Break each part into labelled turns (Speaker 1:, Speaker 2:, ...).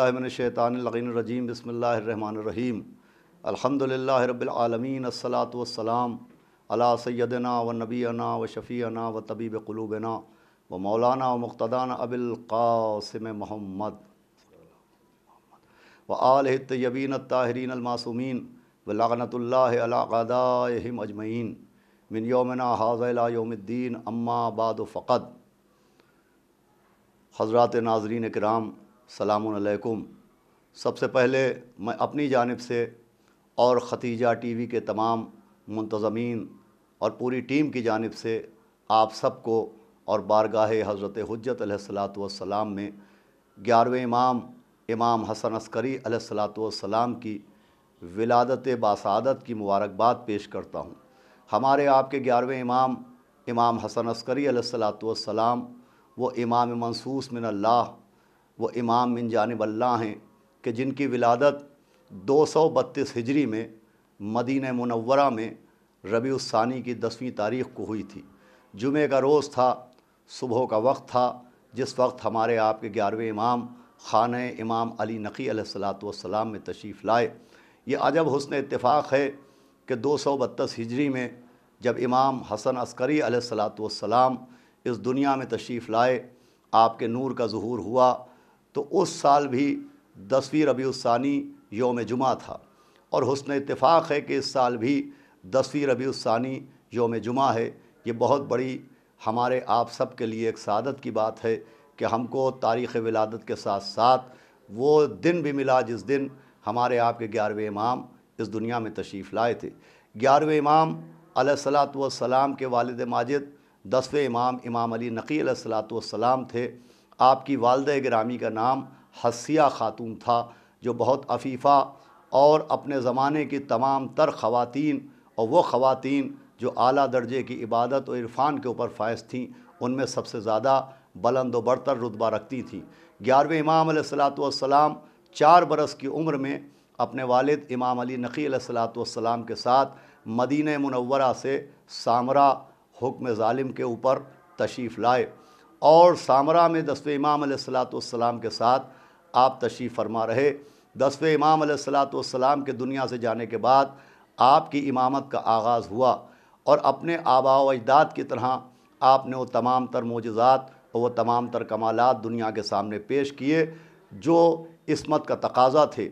Speaker 1: باللہ من الشیطان الغین الرجیم بسم اللہ الرحمن الرحیم الحمد رب العالمین الصلاۃ والسلام علی سیدنا و نبینا و شفیع و طبیب قلوبنا و مولانا و مقتدان اب القاسم محمد و الطاہرین یبین و الماثومین اللہ علی قدائہم اجمعین من یومنا حاض الى یوم الدین اما بعد فقد حضرات ناظرین کرام السلام علیکم سب سے پہلے میں اپنی جانب سے اور ختیجہ ٹی وی کے تمام منتظمین اور پوری ٹیم کی جانب سے آپ سب کو اور بارگاہ حضرت حجت علیہ السلّ والسلام السلام میں گیارہویں امام امام حسن عسکری علیہ اللاۃ والسلام کی ولادت باسعادت کی مبارکباد پیش کرتا ہوں ہمارے آپ کے گیارہویں امام امام حسن عسکری علیہ السلّ والسلام السلام امام منصوص من اللہ وہ امام من جانب اللہ ہیں کہ جن کی ولادت دو سو بتیس ہجری میں مدینہ منورہ میں ربیع السانی کی دسویں تاریخ کو ہوئی تھی جمعہ کا روز تھا صبح کا وقت تھا جس وقت ہمارے آپ کے گیارہویں امام خانہ امام علی نقی علیہ السلام والسلام میں تشریف لائے یہ عجب حسن اتفاق ہے کہ دو سو بتیس ہجری میں جب امام حسن عسکری علیہ السلاۃ والسلام اس دنیا میں تشریف لائے آپ کے نور کا ظہور ہوا تو اس سال بھی دسویں ربیع الثانی یوم جمعہ تھا اور حسن اتفاق ہے کہ اس سال بھی دسویں ربیع الثانی یوم جمعہ ہے یہ بہت بڑی ہمارے آپ سب کے لیے ایک سعادت کی بات ہے کہ ہم کو تاریخ ولادت کے ساتھ ساتھ وہ دن بھی ملا جس دن ہمارے آپ کے گیارہویں امام اس دنیا میں تشریف لائے تھے گیارہویں امام علیہ السلاۃ والسلام کے والد ماجد دسویں امام امام علی نقی علیہ السلاۃ والسلام السلام تھے آپ کی والدہ گرامی کا نام حسیہ خاتون تھا جو بہت عفیفہ اور اپنے زمانے کی تمام تر خواتین اور وہ خواتین جو اعلیٰ درجے کی عبادت و عرفان کے اوپر فائز تھیں ان میں سب سے زیادہ بلند و برتر رتبہ رکھتی تھیں گیارہویں امام علیہ السلاۃ والسلام چار برس کی عمر میں اپنے والد امام علی نقی علیہ السلاۃ والسلام کے ساتھ مدینہ منورہ سے سامرہ حکم ظالم کے اوپر تشریف لائے اور سامرہ میں دسویں امام علیہ السلام والسلام کے ساتھ آپ تشریف فرما رہے دسویں امام علیہ السلام والسلام کے دنیا سے جانے کے بعد آپ کی امامت کا آغاز ہوا اور اپنے آبا و اجداد کی طرح آپ نے وہ تمام تر موجزات اور وہ تمام تر کمالات دنیا کے سامنے پیش کیے جو عصمت کا تقاضا تھے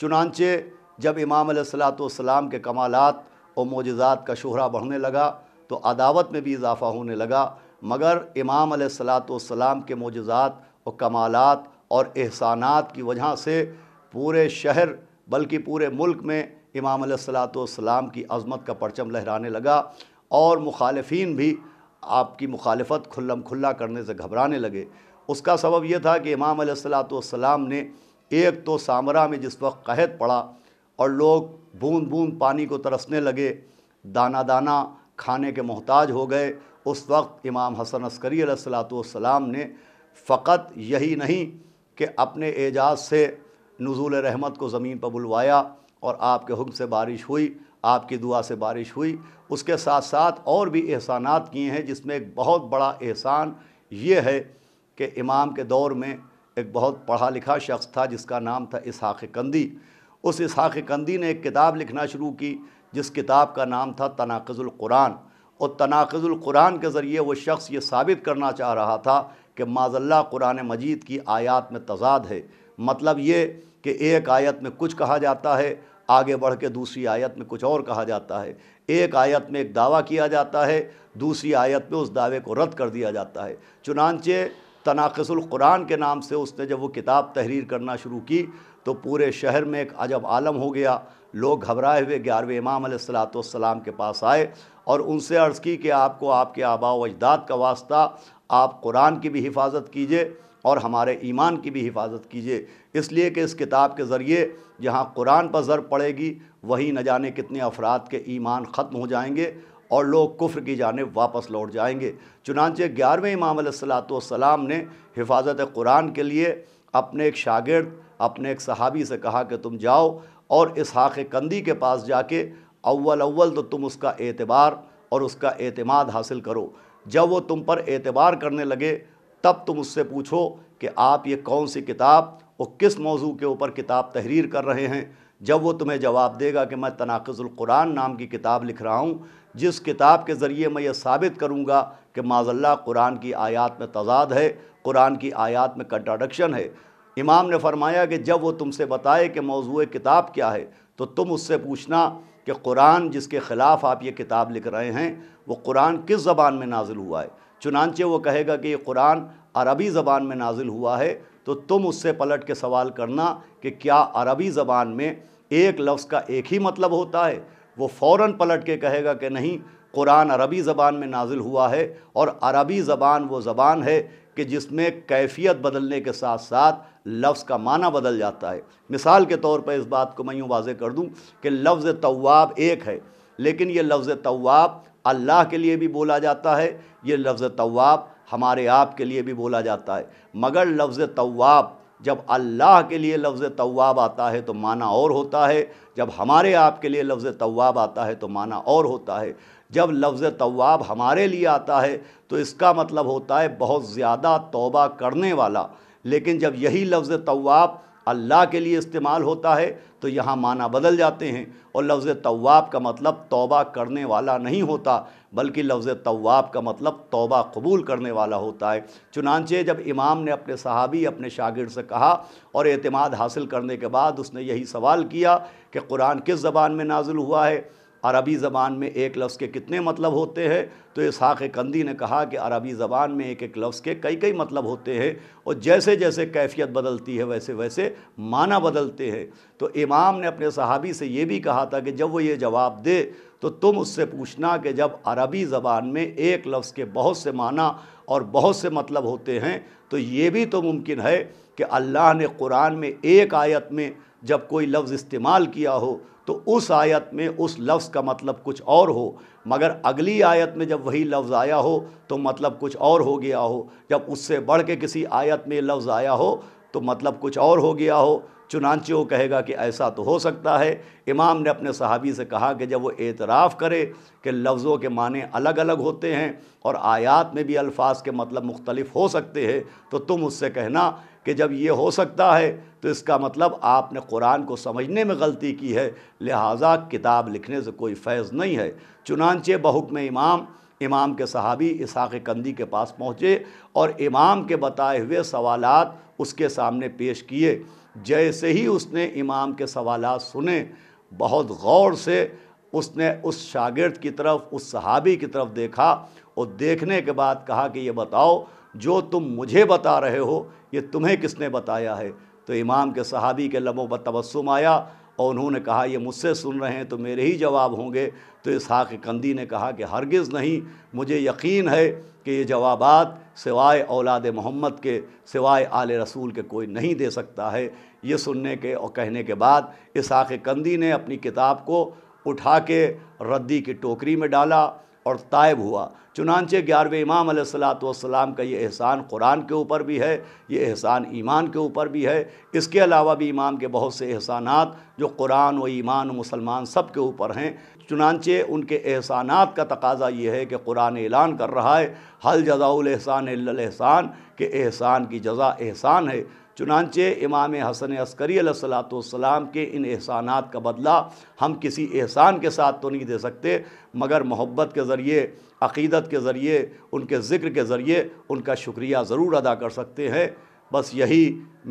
Speaker 1: چنانچہ جب امام علیہ السلام کے کمالات اور موجزات کا شہرہ بڑھنے لگا تو عداوت میں بھی اضافہ ہونے لگا مگر امام علیہ السلاۃ وسلام کے معجزات و کمالات اور احسانات کی وجہ سے پورے شہر بلکہ پورے ملک میں امام علیہ السلاۃ والسلام کی عظمت کا پرچم لہرانے لگا اور مخالفین بھی آپ کی مخالفت کھلم کھلا کرنے سے گھبرانے لگے اس کا سبب یہ تھا کہ امام علیہ السّلاۃ والسلام نے ایک تو سامرہ میں جس وقت قحط پڑا اور لوگ بوند بوند پانی کو ترسنے لگے دانہ دانہ کھانے کے محتاج ہو گئے اس وقت امام حسن عسکری علیہ السلاۃ والسلام نے فقط یہی نہیں کہ اپنے اعجاز سے نزول رحمت کو زمین پر بلوایا اور آپ کے حکم سے بارش ہوئی آپ کی دعا سے بارش ہوئی اس کے ساتھ ساتھ اور بھی احسانات کیے ہیں جس میں ایک بہت بڑا احسان یہ ہے کہ امام کے دور میں ایک بہت پڑھا لکھا شخص تھا جس کا نام تھا اسحاق کندی اس اسحاق کندی نے ایک کتاب لکھنا شروع کی جس کتاب کا نام تھا تناقض القرآن اور تناقض القرآن کے ذریعے وہ شخص یہ ثابت کرنا چاہ رہا تھا کہ معذ اللہ قرآن مجید کی آیات میں تضاد ہے مطلب یہ کہ ایک آیت میں کچھ کہا جاتا ہے آگے بڑھ کے دوسری آیت میں کچھ اور کہا جاتا ہے ایک آیت میں ایک دعویٰ کیا جاتا ہے دوسری آیت میں اس دعوے کو رد کر دیا جاتا ہے چنانچہ تناقص القرآن کے نام سے اس نے جب وہ کتاب تحریر کرنا شروع کی تو پورے شہر میں ایک عجب عالم ہو گیا لوگ گھبرائے ہوئے گیارہویں امام علیہ السلاۃ السلام کے پاس آئے اور ان سے عرض کی کہ آپ کو آپ کے آبا و اجداد کا واسطہ آپ قرآن کی بھی حفاظت کیجئے اور ہمارے ایمان کی بھی حفاظت کیجئے اس لیے کہ اس کتاب کے ذریعے جہاں قرآن پر ضرب پڑے گی وہیں نہ جانے کتنے افراد کے ایمان ختم ہو جائیں گے اور لوگ کفر کی جانب واپس لوٹ جائیں گے چنانچہ گیارہویں امام علیہ السلاۃ والسلام نے حفاظت قرآن کے لیے اپنے ایک شاگرد اپنے ایک صحابی سے کہا کہ تم جاؤ اور اس کندی کے پاس جا کے اول اول تو تم اس کا اعتبار اور اس کا اعتماد حاصل کرو جب وہ تم پر اعتبار کرنے لگے تب تم اس سے پوچھو کہ آپ یہ کون سی کتاب وہ کس موضوع کے اوپر کتاب تحریر کر رہے ہیں جب وہ تمہیں جواب دے گا کہ میں تناقض القرآن نام کی کتاب لکھ رہا ہوں جس کتاب کے ذریعے میں یہ ثابت کروں گا کہ معذ اللہ قرآن کی آیات میں تضاد ہے قرآن کی آیات میں کنٹراڈکشن ہے امام نے فرمایا کہ جب وہ تم سے بتائے کہ موضوع کتاب کیا ہے تو تم اس سے پوچھنا کہ قرآن جس کے خلاف آپ یہ کتاب لکھ رہے ہیں وہ قرآن کس زبان میں نازل ہوا ہے چنانچہ وہ کہے گا کہ یہ قرآن عربی زبان میں نازل ہوا ہے تو تم اس سے پلٹ کے سوال کرنا کہ کیا عربی زبان میں ایک لفظ کا ایک ہی مطلب ہوتا ہے وہ فوراً پلٹ کے کہے گا کہ نہیں قرآن عربی زبان میں نازل ہوا ہے اور عربی زبان وہ زبان ہے کہ جس میں کیفیت بدلنے کے ساتھ ساتھ لفظ کا معنی بدل جاتا ہے مثال کے طور پر اس بات کو میں یوں واضح کر دوں کہ لفظ تواب ایک ہے لیکن یہ لفظ تواب اللہ کے لیے بھی بولا جاتا ہے یہ لفظ تواب ہمارے آپ کے لیے بھی بولا جاتا ہے مگر لفظ تواب جب اللہ کے لیے لفظ تواب آتا ہے تو معنی اور ہوتا ہے جب ہمارے آپ کے لیے لفظ تواب آتا ہے تو معنی اور ہوتا ہے جب لفظ تواب ہمارے لیے آتا ہے تو اس کا مطلب ہوتا ہے بہت زیادہ توبہ کرنے والا لیکن جب یہی لفظ تواب اللہ کے لیے استعمال ہوتا ہے تو یہاں معنی بدل جاتے ہیں اور لفظ تواب کا مطلب توبہ کرنے والا نہیں ہوتا بلکہ لفظ تواب کا مطلب توبہ قبول کرنے والا ہوتا ہے چنانچہ جب امام نے اپنے صحابی اپنے شاگرد سے کہا اور اعتماد حاصل کرنے کے بعد اس نے یہی سوال کیا کہ قرآن کس زبان میں نازل ہوا ہے عربی زبان میں ایک لفظ کے کتنے مطلب ہوتے ہیں تو اسحاق کندی نے کہا کہ عربی زبان میں ایک ایک لفظ کے کئی کئی مطلب ہوتے ہیں اور جیسے جیسے کیفیت بدلتی ہے ویسے ویسے معنی بدلتے ہیں تو امام نے اپنے صحابی سے یہ بھی کہا تھا کہ جب وہ یہ جواب دے تو تم اس سے پوچھنا کہ جب عربی زبان میں ایک لفظ کے بہت سے معنی اور بہت سے مطلب ہوتے ہیں تو یہ بھی تو ممکن ہے کہ اللہ نے قرآن میں ایک آیت میں جب کوئی لفظ استعمال کیا ہو تو اس آیت میں اس لفظ کا مطلب کچھ اور ہو مگر اگلی آیت میں جب وہی لفظ آیا ہو تو مطلب کچھ اور ہو گیا ہو جب اس سے بڑھ کے کسی آیت میں لفظ آیا ہو تو مطلب کچھ اور ہو گیا ہو چنانچہ وہ کہے گا کہ ایسا تو ہو سکتا ہے امام نے اپنے صحابی سے کہا کہ جب وہ اعتراف کرے کہ لفظوں کے معنی الگ الگ ہوتے ہیں اور آیات میں بھی الفاظ کے مطلب مختلف ہو سکتے ہیں تو تم اس سے کہنا کہ جب یہ ہو سکتا ہے تو اس کا مطلب آپ نے قرآن کو سمجھنے میں غلطی کی ہے لہٰذا کتاب لکھنے سے کوئی فیض نہیں ہے چنانچہ بحکم امام امام کے صحابی اسحاق کندی کے پاس پہنچے اور امام کے بتائے ہوئے سوالات اس کے سامنے پیش کیے جیسے ہی اس نے امام کے سوالات سنے بہت غور سے اس نے اس شاگرد کی طرف اس صحابی کی طرف دیکھا اور دیکھنے کے بعد کہا کہ یہ بتاؤ جو تم مجھے بتا رہے ہو یہ تمہیں کس نے بتایا ہے تو امام کے صحابی کے لبوں پر تبسم آیا اور انہوں نے کہا یہ مجھ سے سن رہے ہیں تو میرے ہی جواب ہوں گے تو اسحاق کندی نے کہا کہ ہرگز نہیں مجھے یقین ہے کہ یہ جوابات سوائے اولاد محمد کے سوائے آل رسول کے کوئی نہیں دے سکتا ہے یہ سننے کے اور کہنے کے بعد اسحاق کندی نے اپنی کتاب کو اٹھا کے ردی کی ٹوکری میں ڈالا اور طائب ہوا چنانچہ گیارہویں امام علیہ السلاۃ والسلام کا یہ احسان قرآن کے اوپر بھی ہے یہ احسان ایمان کے اوپر بھی ہے اس کے علاوہ بھی امام کے بہت سے احسانات جو قرآن و ایمان و مسلمان سب کے اوپر ہیں چنانچہ ان کے احسانات کا تقاضہ یہ ہے کہ قرآن اعلان کر رہا ہے حل جزا الاحسان الاحسان کہ احسان کی جزا احسان ہے چنانچہ امام حسن عسکری علیہ السلاۃ والسلام کے ان احسانات کا بدلہ ہم کسی احسان کے ساتھ تو نہیں دے سکتے مگر محبت کے ذریعے عقیدت کے ذریعے ان کے ذکر کے ذریعے ان کا شکریہ ضرور ادا کر سکتے ہیں بس یہی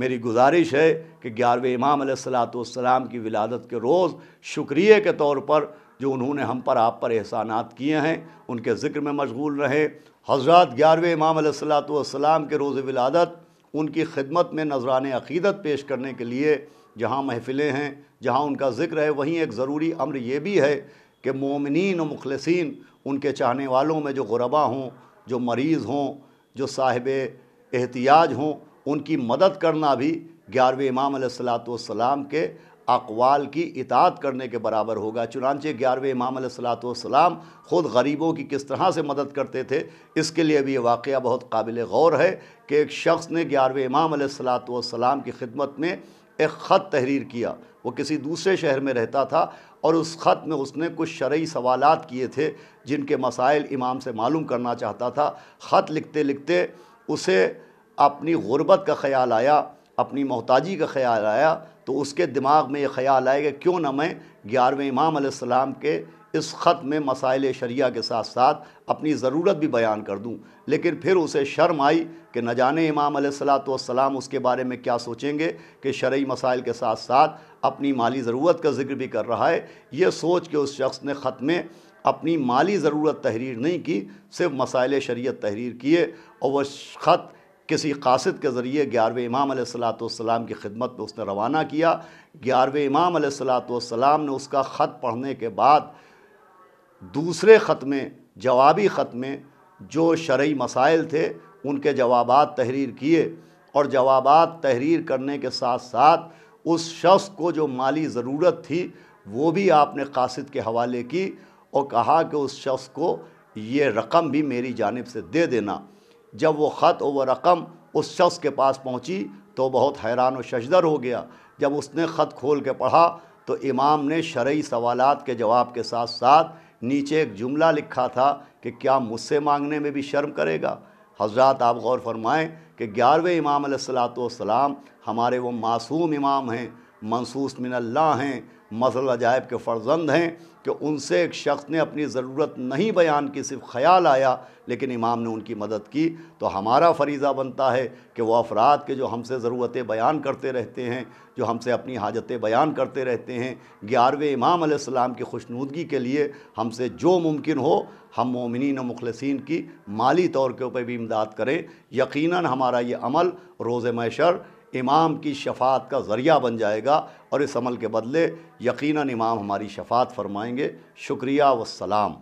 Speaker 1: میری گزارش ہے کہ گیارہویں امام علیہ السلاۃ والسلام کی ولادت کے روز شکریہ کے طور پر جو انہوں نے ہم پر آپ پر احسانات کیے ہیں ان کے ذکر میں مشغول رہے حضرات گیارہویں امام علیہ السلاۃ والسلام السلام کے روز ولادت ان کی خدمت میں نذران عقیدت پیش کرنے کے لیے جہاں محفلیں ہیں جہاں ان کا ذکر ہے وہیں ایک ضروری امر یہ بھی ہے کہ مومنین و مخلصین ان کے چاہنے والوں میں جو غربہ ہوں جو مریض ہوں جو صاحب احتیاج ہوں ان کی مدد کرنا بھی گیارہویں امام علیہ السلام کے اقوال کی اطاعت کرنے کے برابر ہوگا چنانچہ گیارہویں امام علیہ السلام خود غریبوں کی کس طرح سے مدد کرتے تھے اس کے لیے بھی یہ واقعہ بہت قابل غور ہے کہ ایک شخص نے گیارہویں امام علیہ السلام کی خدمت میں ایک خط تحریر کیا وہ کسی دوسرے شہر میں رہتا تھا اور اس خط میں اس نے کچھ شرعی سوالات کیے تھے جن کے مسائل امام سے معلوم کرنا چاہتا تھا خط لکھتے لکھتے اسے اپنی غربت کا خیال آیا اپنی محتاجی کا خیال آیا تو اس کے دماغ میں یہ خیال آئے کہ کیوں نہ میں گیارہویں امام علیہ السلام کے اس خط میں مسائل شریعہ کے ساتھ ساتھ اپنی ضرورت بھی بیان کر دوں لیکن پھر اسے شرم آئی کہ نہ جانے امام علیہ السلام اس کے بارے میں کیا سوچیں گے کہ شرعی مسائل کے ساتھ ساتھ اپنی مالی ضرورت کا ذکر بھی کر رہا ہے یہ سوچ کہ اس شخص نے خط میں اپنی مالی ضرورت تحریر نہیں کی صرف مسائل شریعت تحریر کیے اور وہ خط کسی قاصد کے ذریعے گیارہویں امام علیہ السلام کی خدمت میں اس نے روانہ کیا گیارہویں امام علیہ السلام والسلام نے اس کا خط پڑھنے کے بعد دوسرے خط میں جوابی خط میں جو شرعی مسائل تھے ان کے جوابات تحریر کیے اور جوابات تحریر کرنے کے ساتھ ساتھ اس شخص کو جو مالی ضرورت تھی وہ بھی آپ نے قاصد کے حوالے کی اور کہا کہ اس شخص کو یہ رقم بھی میری جانب سے دے دینا جب وہ خط و رقم اس شخص کے پاس پہنچی تو بہت حیران و ششدر ہو گیا جب اس نے خط کھول کے پڑھا تو امام نے شرعی سوالات کے جواب کے ساتھ ساتھ نیچے ایک جملہ لکھا تھا کہ کیا مجھ سے مانگنے میں بھی شرم کرے گا حضرات آپ غور فرمائیں کہ گیارہویں امام علیہ السلام ہمارے وہ معصوم امام ہیں منصوص من اللہ ہیں مظل عجائب کے فرزند ہیں کہ ان سے ایک شخص نے اپنی ضرورت نہیں بیان کی صرف خیال آیا لیکن امام نے ان کی مدد کی تو ہمارا فریضہ بنتا ہے کہ وہ افراد کے جو ہم سے ضرورتیں بیان کرتے رہتے ہیں جو ہم سے اپنی حاجتیں بیان کرتے رہتے ہیں گیارہویں امام علیہ السلام کی خوشنودگی کے لیے ہم سے جو ممکن ہو ہم مومنین و مخلصین کی مالی طور کے اوپر بھی امداد کریں یقیناً ہمارا یہ عمل روز محشر امام کی شفاعت کا ذریعہ بن جائے گا اور اس عمل کے بدلے یقیناً امام ہماری شفاعت فرمائیں گے شکریہ والسلام